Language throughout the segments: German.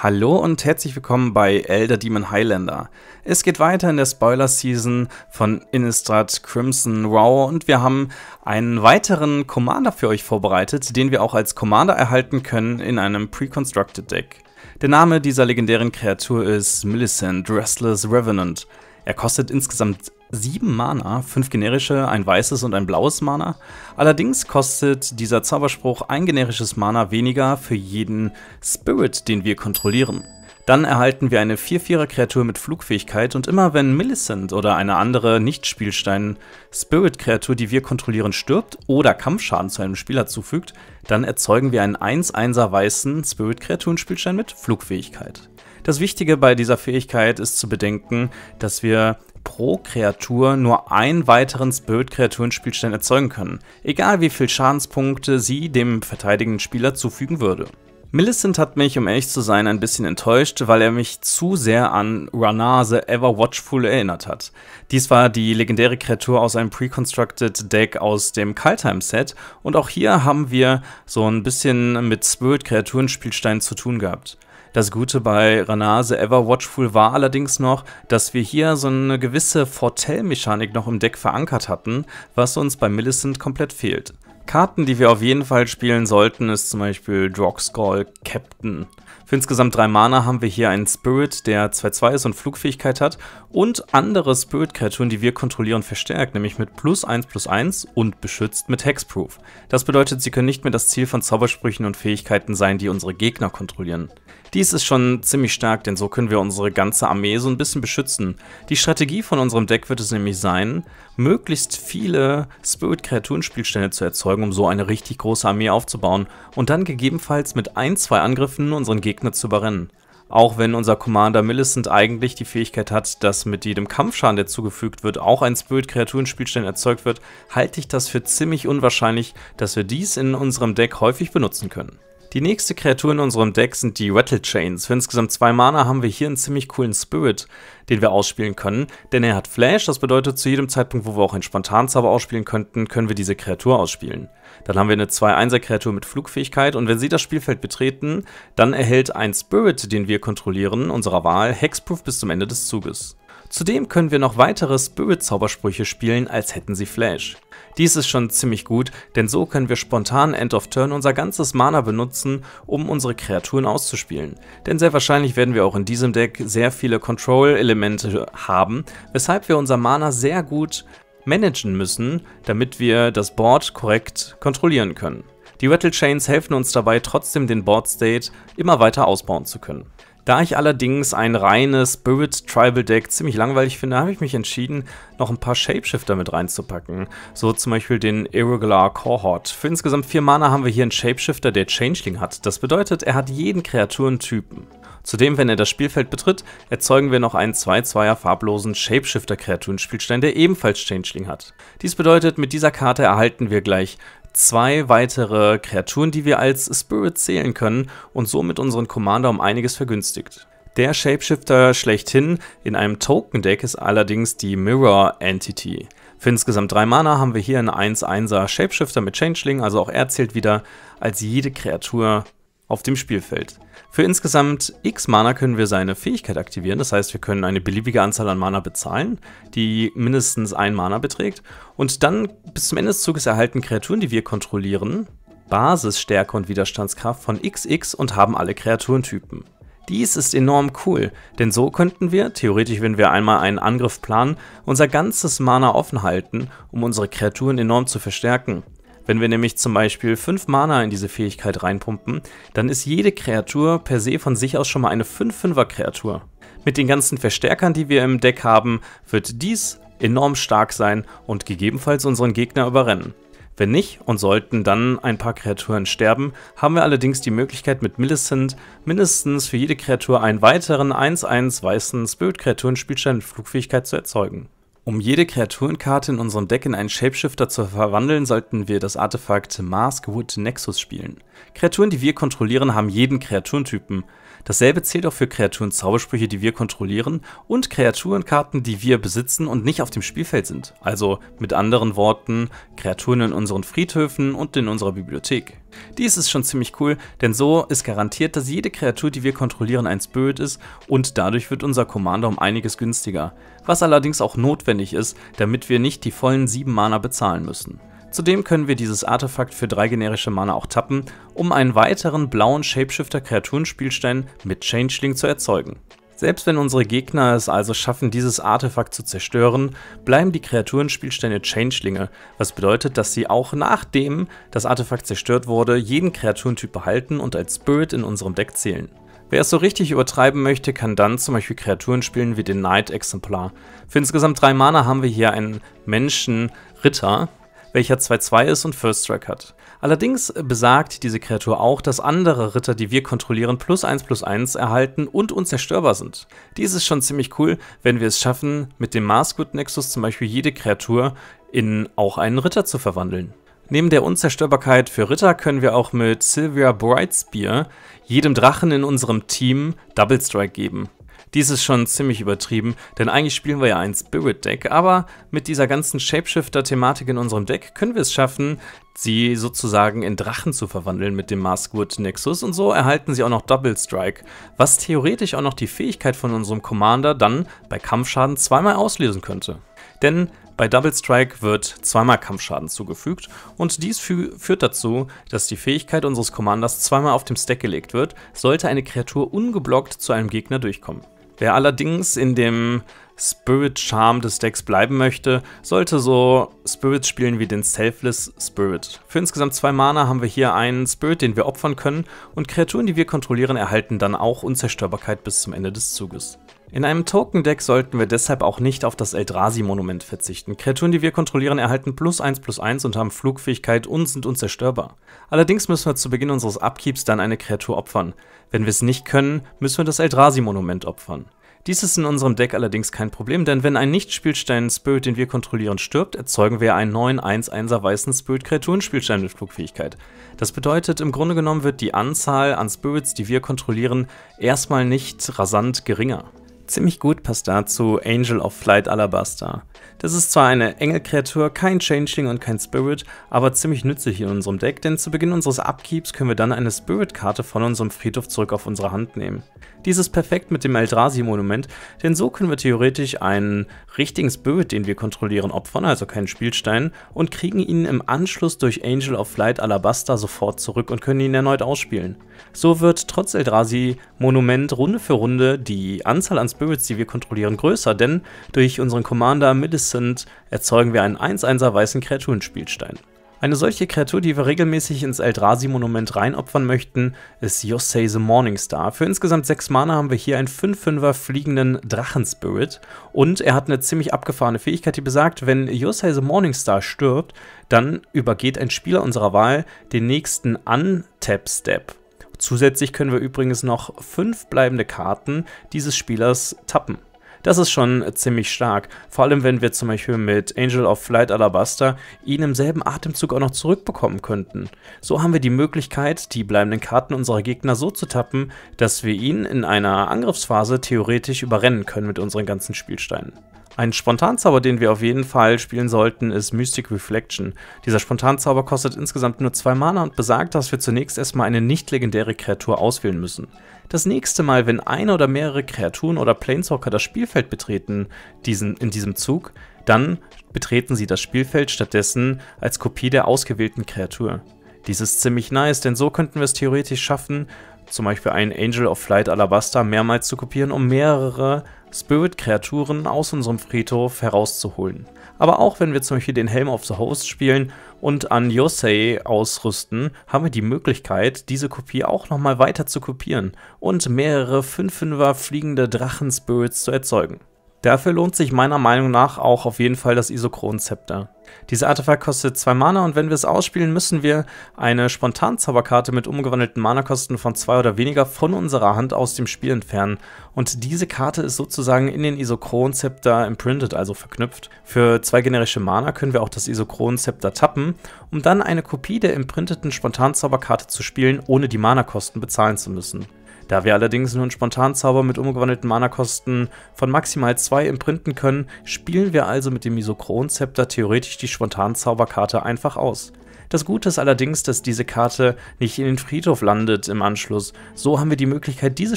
Hallo und herzlich willkommen bei Elder Demon Highlander. Es geht weiter in der Spoiler-Season von Innistrad Crimson Raw und wir haben einen weiteren Commander für euch vorbereitet, den wir auch als Commander erhalten können in einem Pre-Constructed Deck. Der Name dieser legendären Kreatur ist Millicent Restless Revenant. Er kostet insgesamt 7 Mana, 5 generische, ein weißes und ein blaues Mana. Allerdings kostet dieser Zauberspruch ein generisches Mana weniger für jeden Spirit, den wir kontrollieren. Dann erhalten wir eine 4-4er Kreatur mit Flugfähigkeit und immer wenn Millicent oder eine andere Nicht-Spielstein-Spirit-Kreatur, die wir kontrollieren, stirbt oder Kampfschaden zu einem Spieler zufügt, dann erzeugen wir einen 1-1er weißen Spirit-Kreaturen-Spielstein mit Flugfähigkeit. Das Wichtige bei dieser Fähigkeit ist zu bedenken, dass wir pro Kreatur nur einen weiteren Spirit-Kreaturenspielstand erzeugen können, egal wie viel Schadenspunkte sie dem verteidigenden Spieler zufügen würde. Millicent hat mich, um ehrlich zu sein, ein bisschen enttäuscht, weil er mich zu sehr an Rana the Ever Watchful erinnert hat. Dies war die legendäre Kreatur aus einem Pre-Constructed Deck aus dem Kaltheim-Set und auch hier haben wir so ein bisschen mit Spirit-Kreaturenspielsteinen zu tun gehabt. Das Gute bei Ranase Ever Watchful war allerdings noch, dass wir hier so eine gewisse Fortell-Mechanik noch im Deck verankert hatten, was uns bei Millicent komplett fehlt. Karten, die wir auf jeden Fall spielen sollten, ist zum Beispiel Drogskull Captain. Für insgesamt drei Mana haben wir hier einen Spirit, der 2-2 ist und Flugfähigkeit hat und andere Spirit-Kreaturen, die wir kontrollieren, verstärkt, nämlich mit plus 1 plus 1 und beschützt mit Hexproof. Das bedeutet, sie können nicht mehr das Ziel von Zaubersprüchen und Fähigkeiten sein, die unsere Gegner kontrollieren. Dies ist schon ziemlich stark, denn so können wir unsere ganze Armee so ein bisschen beschützen. Die Strategie von unserem Deck wird es nämlich sein, möglichst viele Spirit-Kreaturen-Spielstände zu erzeugen, um so eine richtig große Armee aufzubauen und dann gegebenenfalls mit ein, zwei Angriffen unseren Gegner Gegner zu überrennen. Auch wenn unser Commander Millicent eigentlich die Fähigkeit hat, dass mit jedem Kampfschaden, der zugefügt wird, auch ein Spirit-Kreaturen-Spielstein erzeugt wird, halte ich das für ziemlich unwahrscheinlich, dass wir dies in unserem Deck häufig benutzen können. Die nächste Kreatur in unserem Deck sind die Rattle Chains. Für insgesamt zwei Mana haben wir hier einen ziemlich coolen Spirit, den wir ausspielen können, denn er hat Flash, das bedeutet zu jedem Zeitpunkt, wo wir auch einen Spontanzauber ausspielen könnten, können wir diese Kreatur ausspielen. Dann haben wir eine 2-1er Kreatur mit Flugfähigkeit und wenn sie das Spielfeld betreten, dann erhält ein Spirit, den wir kontrollieren, unserer Wahl, Hexproof bis zum Ende des Zuges. Zudem können wir noch weitere Spirit-Zaubersprüche spielen, als hätten sie Flash. Dies ist schon ziemlich gut, denn so können wir spontan End of Turn unser ganzes Mana benutzen, um unsere Kreaturen auszuspielen. Denn sehr wahrscheinlich werden wir auch in diesem Deck sehr viele Control-Elemente haben, weshalb wir unser Mana sehr gut managen müssen, damit wir das Board korrekt kontrollieren können. Die Rattle Chains helfen uns dabei, trotzdem den Board State immer weiter ausbauen zu können. Da ich allerdings ein reines Spirit Tribal Deck ziemlich langweilig finde, habe ich mich entschieden, noch ein paar Shapeshifter mit reinzupacken. So zum Beispiel den Irregular Cohort. Für insgesamt vier Mana haben wir hier einen Shapeshifter, der Changeling hat. Das bedeutet, er hat jeden Kreaturentypen. Zudem, wenn er das Spielfeld betritt, erzeugen wir noch einen 2-2er farblosen Shapeshifter-Kreaturenspielstein, der ebenfalls Changeling hat. Dies bedeutet, mit dieser Karte erhalten wir gleich zwei weitere Kreaturen, die wir als Spirit zählen können und somit unseren Commander um einiges vergünstigt. Der Shapeshifter schlechthin in einem Token-Deck ist allerdings die Mirror Entity. Für insgesamt drei Mana haben wir hier einen 1-1er Shapeshifter mit Changeling, also auch er zählt wieder als jede Kreatur auf dem Spielfeld. Für insgesamt x Mana können wir seine Fähigkeit aktivieren, das heißt wir können eine beliebige Anzahl an Mana bezahlen, die mindestens ein Mana beträgt und dann bis zum Ende des Zuges erhalten Kreaturen, die wir kontrollieren, Basisstärke und Widerstandskraft von XX und haben alle Kreaturentypen. Dies ist enorm cool, denn so könnten wir, theoretisch wenn wir einmal einen Angriff planen, unser ganzes Mana offen halten, um unsere Kreaturen enorm zu verstärken. Wenn wir nämlich zum Beispiel 5 Mana in diese Fähigkeit reinpumpen, dann ist jede Kreatur per se von sich aus schon mal eine 5-5er Kreatur. Mit den ganzen Verstärkern, die wir im Deck haben, wird dies enorm stark sein und gegebenenfalls unseren Gegner überrennen. Wenn nicht und sollten dann ein paar Kreaturen sterben, haben wir allerdings die Möglichkeit mit Millicent mindestens für jede Kreatur einen weiteren 1-1 weißen Spirit-Kreaturen-Spielstein mit Flugfähigkeit zu erzeugen. Um jede Kreaturenkarte in unserem Deck in einen Shapeshifter zu verwandeln, sollten wir das Artefakt Maskwood Nexus spielen. Kreaturen, die wir kontrollieren, haben jeden Kreaturentypen. Dasselbe zählt auch für Kreaturen Zaubersprüche, die wir kontrollieren und Kreaturenkarten, die wir besitzen und nicht auf dem Spielfeld sind. Also mit anderen Worten, Kreaturen in unseren Friedhöfen und in unserer Bibliothek. Dies ist schon ziemlich cool, denn so ist garantiert, dass jede Kreatur, die wir kontrollieren, ein Spirit ist und dadurch wird unser Commander um einiges günstiger. Was allerdings auch notwendig ist, damit wir nicht die vollen 7 Mana bezahlen müssen. Zudem können wir dieses Artefakt für drei generische Mana auch tappen, um einen weiteren blauen Shapeshifter-Kreaturenspielstein mit Changeling zu erzeugen. Selbst wenn unsere Gegner es also schaffen, dieses Artefakt zu zerstören, bleiben die Kreaturenspielstände Changelinge, was bedeutet, dass sie auch nachdem das Artefakt zerstört wurde, jeden Kreaturentyp behalten und als Spirit in unserem Deck zählen. Wer es so richtig übertreiben möchte, kann dann zum Beispiel Kreaturen spielen wie den Knight Exemplar. Für insgesamt drei Mana haben wir hier einen Menschen-Ritter, welcher 2-2 ist und First Strike hat. Allerdings besagt diese Kreatur auch, dass andere Ritter, die wir kontrollieren, plus 1 plus 1 erhalten und unzerstörbar sind. Dies ist schon ziemlich cool, wenn wir es schaffen, mit dem Marsgood Nexus zum Beispiel jede Kreatur in auch einen Ritter zu verwandeln. Neben der Unzerstörbarkeit für Ritter können wir auch mit Sylvia Brightspear jedem Drachen in unserem Team Double Strike geben. Dies ist schon ziemlich übertrieben, denn eigentlich spielen wir ja ein Spirit-Deck, aber mit dieser ganzen Shapeshifter-Thematik in unserem Deck können wir es schaffen, sie sozusagen in Drachen zu verwandeln mit dem Maskwood Nexus und so erhalten sie auch noch Double Strike, was theoretisch auch noch die Fähigkeit von unserem Commander dann bei Kampfschaden zweimal auslösen könnte. Denn bei Double Strike wird zweimal Kampfschaden zugefügt und dies fü führt dazu, dass die Fähigkeit unseres Commanders zweimal auf dem Stack gelegt wird, sollte eine Kreatur ungeblockt zu einem Gegner durchkommen. Wer allerdings in dem Spirit Charm des Decks bleiben möchte, sollte so Spirits spielen wie den Selfless Spirit. Für insgesamt zwei Mana haben wir hier einen Spirit, den wir opfern können und Kreaturen, die wir kontrollieren, erhalten dann auch Unzerstörbarkeit bis zum Ende des Zuges. In einem Token-Deck sollten wir deshalb auch nicht auf das Eldrazi-Monument verzichten. Kreaturen, die wir kontrollieren, erhalten plus 1 plus 1 und haben Flugfähigkeit und sind unzerstörbar. Allerdings müssen wir zu Beginn unseres Upkeeps dann eine Kreatur opfern. Wenn wir es nicht können, müssen wir das Eldrazi-Monument opfern. Dies ist in unserem Deck allerdings kein Problem, denn wenn ein Nicht-Spielstein-Spirit, den wir kontrollieren, stirbt, erzeugen wir einen neuen 1-1er weißen Spirit-Kreaturen-Spielstein mit Flugfähigkeit. Das bedeutet, im Grunde genommen wird die Anzahl an Spirits, die wir kontrollieren, erstmal nicht rasant geringer. Ziemlich gut passt dazu Angel of Flight Alabaster. Das ist zwar eine Engelkreatur, kein Changeling und kein Spirit, aber ziemlich nützlich in unserem Deck, denn zu Beginn unseres Upkeeps können wir dann eine Spirit-Karte von unserem Friedhof zurück auf unsere Hand nehmen. Dies ist perfekt mit dem Eldrazi-Monument, denn so können wir theoretisch einen richtigen Spirit, den wir kontrollieren, opfern, also keinen Spielstein, und kriegen ihn im Anschluss durch Angel of Flight Alabaster sofort zurück und können ihn erneut ausspielen. So wird trotz Eldrazi-Monument Runde für Runde die Anzahl an Spirit Spirits, die wir kontrollieren, größer, denn durch unseren Commander Millicent erzeugen wir einen 1-1er weißen Kreaturenspielstein. Eine solche Kreatur, die wir regelmäßig ins Eldrazi-Monument reinopfern möchten, ist Yosei the Morningstar. Für insgesamt 6 Mana haben wir hier einen 5-5er fliegenden Drachenspirit und er hat eine ziemlich abgefahrene Fähigkeit, die besagt, wenn Yosei the Morningstar stirbt, dann übergeht ein Spieler unserer Wahl den nächsten Untap-Step Zusätzlich können wir übrigens noch fünf bleibende Karten dieses Spielers tappen. Das ist schon ziemlich stark, vor allem wenn wir zum Beispiel mit Angel of Flight Alabaster ihn im selben Atemzug auch noch zurückbekommen könnten. So haben wir die Möglichkeit, die bleibenden Karten unserer Gegner so zu tappen, dass wir ihn in einer Angriffsphase theoretisch überrennen können mit unseren ganzen Spielsteinen. Ein Spontanzauber, den wir auf jeden Fall spielen sollten, ist Mystic Reflection. Dieser Spontanzauber kostet insgesamt nur zwei Mana und besagt, dass wir zunächst erstmal eine nicht-legendäre Kreatur auswählen müssen. Das nächste Mal, wenn eine oder mehrere Kreaturen oder Planeswalker das Spielfeld betreten diesen, in diesem Zug, dann betreten sie das Spielfeld stattdessen als Kopie der ausgewählten Kreatur. Dies ist ziemlich nice, denn so könnten wir es theoretisch schaffen, zum Beispiel einen Angel of Flight Alabaster mehrmals zu kopieren, um mehrere Spirit-Kreaturen aus unserem Friedhof herauszuholen. Aber auch wenn wir zum Beispiel den Helm of the Host spielen und an Yosei ausrüsten, haben wir die Möglichkeit, diese Kopie auch nochmal weiter zu kopieren und mehrere 5-5er fliegende Drachen-Spirits zu erzeugen. Dafür lohnt sich meiner Meinung nach auch auf jeden Fall das Isochron-Zepter. Dieser Artefakt kostet 2 Mana und wenn wir es ausspielen, müssen wir eine Spontanzauberkarte mit umgewandelten Mana-Kosten von 2 oder weniger von unserer Hand aus dem Spiel entfernen. Und diese Karte ist sozusagen in den Isochron-Zepter imprinted, also verknüpft. Für zwei generische Mana können wir auch das Isochron-Zepter tappen, um dann eine Kopie der imprinteten Spontanzauberkarte zu spielen, ohne die Mana-Kosten bezahlen zu müssen. Da wir allerdings nur einen Spontanzauber mit umgewandelten Mana-Kosten von maximal 2 imprinten können, spielen wir also mit dem misochron zepter theoretisch die Spontanzauberkarte einfach aus. Das Gute ist allerdings, dass diese Karte nicht in den Friedhof landet im Anschluss. So haben wir die Möglichkeit, diese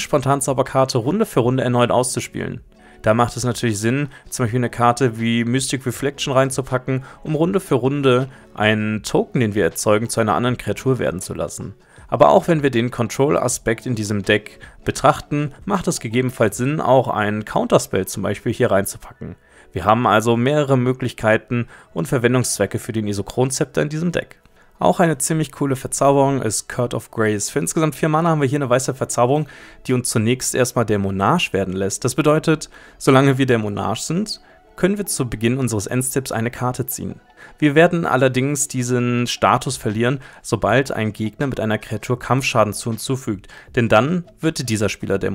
Spontanzauberkarte Runde für Runde erneut auszuspielen. Da macht es natürlich Sinn, zum Beispiel eine Karte wie Mystic Reflection reinzupacken, um Runde für Runde einen Token, den wir erzeugen, zu einer anderen Kreatur werden zu lassen. Aber auch wenn wir den Control-Aspekt in diesem Deck betrachten, macht es gegebenenfalls Sinn, auch einen Counterspell zum Beispiel hier reinzupacken. Wir haben also mehrere Möglichkeiten und Verwendungszwecke für den Isochron-Zepter in diesem Deck. Auch eine ziemlich coole Verzauberung ist Curt of Grace. Für insgesamt vier Mana haben wir hier eine weiße Verzauberung, die uns zunächst erstmal der Monarch werden lässt. Das bedeutet, solange wir der Monarch sind, können wir zu Beginn unseres Endstepps eine Karte ziehen. Wir werden allerdings diesen Status verlieren, sobald ein Gegner mit einer Kreatur Kampfschaden zu uns zufügt, denn dann wird dieser Spieler der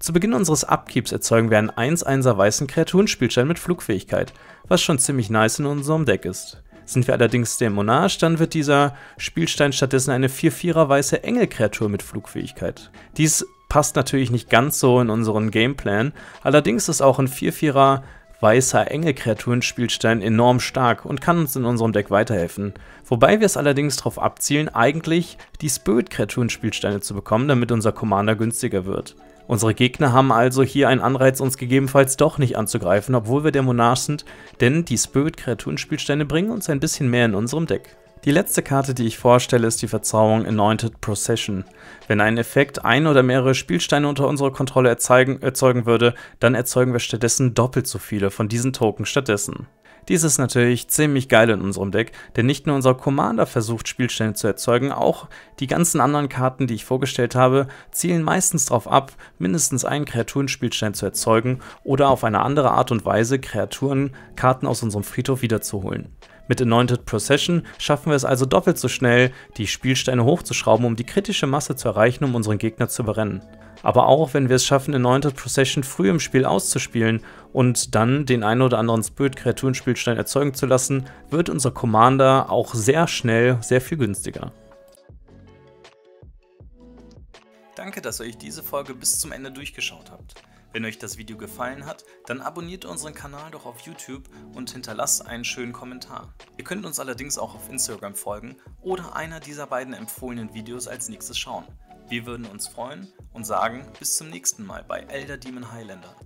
Zu Beginn unseres Upkeeps erzeugen wir einen 1-1er weißen Kreaturenspielstein mit Flugfähigkeit, was schon ziemlich nice in unserem Deck ist. Sind wir allerdings der dann wird dieser Spielstein stattdessen eine 4-4er weiße Engelkreatur mit Flugfähigkeit. Dies passt natürlich nicht ganz so in unseren Gameplan, allerdings ist auch ein 4-4er weißer Engelkreaturen Spielstein enorm stark und kann uns in unserem Deck weiterhelfen, wobei wir es allerdings darauf abzielen, eigentlich die Spirit-Kreaturen Spielsteine zu bekommen, damit unser Commander günstiger wird. Unsere Gegner haben also hier einen Anreiz, uns gegebenenfalls doch nicht anzugreifen, obwohl wir der Monarch sind, denn die Spirit-Kreaturen Spielsteine bringen uns ein bisschen mehr in unserem Deck. Die letzte Karte, die ich vorstelle, ist die Verzauberung Anointed Procession. Wenn ein Effekt ein oder mehrere Spielsteine unter unserer Kontrolle erzeugen, erzeugen würde, dann erzeugen wir stattdessen doppelt so viele von diesen Token stattdessen. Dies ist natürlich ziemlich geil in unserem Deck, denn nicht nur unser Commander versucht Spielsteine zu erzeugen, auch die ganzen anderen Karten, die ich vorgestellt habe, zielen meistens darauf ab, mindestens einen Kreaturenspielstein zu erzeugen oder auf eine andere Art und Weise Kreaturenkarten aus unserem Friedhof wiederzuholen. Mit Anointed Procession schaffen wir es also doppelt so schnell, die Spielsteine hochzuschrauben, um die kritische Masse zu erreichen, um unseren Gegner zu überrennen. Aber auch wenn wir es schaffen, Anointed Procession früh im Spiel auszuspielen und dann den ein oder anderen spirit kreaturenspielstein erzeugen zu lassen, wird unser Commander auch sehr schnell sehr viel günstiger. Danke, dass ihr euch diese Folge bis zum Ende durchgeschaut habt. Wenn euch das Video gefallen hat, dann abonniert unseren Kanal doch auf YouTube und hinterlasst einen schönen Kommentar. Ihr könnt uns allerdings auch auf Instagram folgen oder einer dieser beiden empfohlenen Videos als nächstes schauen. Wir würden uns freuen und sagen bis zum nächsten Mal bei Elder Demon Highlander.